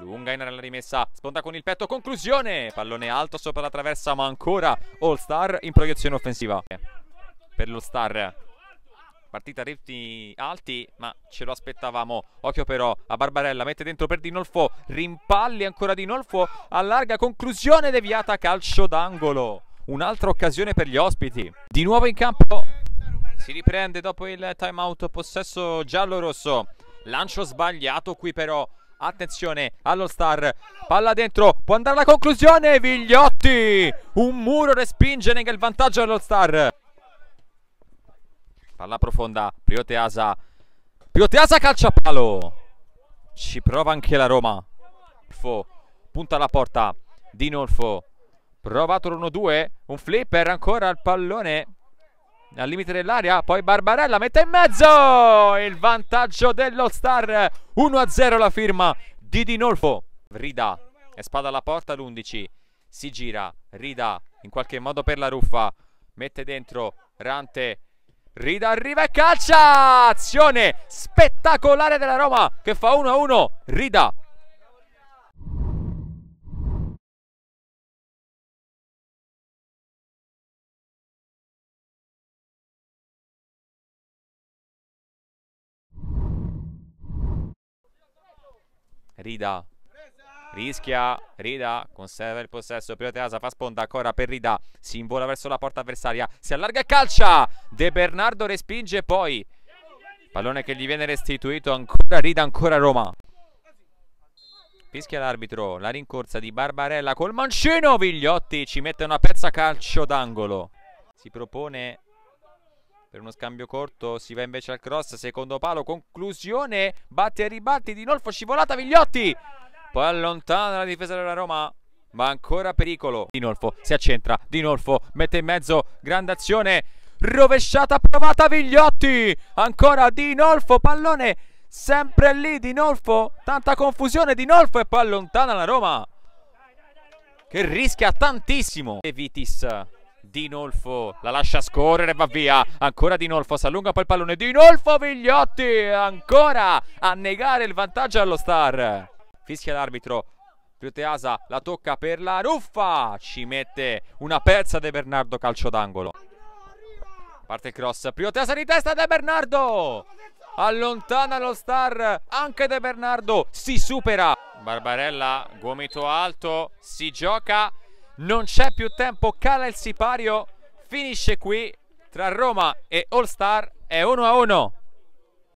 Lunga in area la rimessa, sponda con il petto, conclusione, pallone alto sopra la traversa ma ancora All Star in proiezione offensiva per l'All Star. Partita a ritmi alti ma ce lo aspettavamo, occhio però a Barbarella, mette dentro per Di Nolfo, rimpalli ancora Di Nolfo, allarga, conclusione deviata, calcio d'angolo. Un'altra occasione per gli ospiti. Di nuovo in campo si riprende dopo il time out possesso giallo-rosso. Lancio sbagliato qui però. Attenzione allo star. Palla dentro. Può andare alla conclusione. Vigliotti. Un muro respinge. Nega il vantaggio allo star. Palla profonda. Prioteasa. Prioteasa calcia palo. Ci prova anche la Roma. Fo. Punta alla porta. Dinolfo. Provato l'1-2. Un flipper ancora al pallone al limite dell'area, poi Barbarella mette in mezzo il vantaggio dello Star, 1-0 la firma di Dinolfo, Rida, e spada alla porta l'11, si gira, Rida in qualche modo per la ruffa, mette dentro Rante, Rida arriva e calcia! Azione spettacolare della Roma che fa 1-1. Rida Rida. Rischia, Rida conserva il possesso, prima Teasa fa sponda ancora per Rida, si invola verso la porta avversaria, si allarga e calcia, De Bernardo respinge poi, pallone che gli viene restituito ancora Rida, ancora Roma. Fischia l'arbitro, la rincorsa di Barbarella col mancino, Vigliotti ci mette una pezza calcio d'angolo. Si propone per uno scambio corto si va invece al cross secondo palo conclusione batte e ribatti di Nolfo scivolata Vigliotti poi allontana la difesa della Roma ma ancora pericolo di Nolfo si accentra di Nolfo mette in mezzo grande azione rovesciata provata Vigliotti ancora di Nolfo pallone sempre lì di Nolfo tanta confusione di Nolfo e poi allontana la Roma che rischia tantissimo e Vitis Dinolfo la lascia scorrere, va via. Ancora Dinolfo, si allunga poi il pallone. Dinolfo Vigliotti, ancora a negare il vantaggio allo Star. Fischia l'arbitro. Teasa la tocca per la ruffa. Ci mette una pezza De Bernardo, calcio d'angolo. Parte il cross, Prioteasa di testa De Bernardo. Allontana lo star, anche De Bernardo si supera. Barbarella, gomito alto, si gioca non c'è più tempo, cala il sipario, finisce qui tra Roma e All Star, è 1 a 1.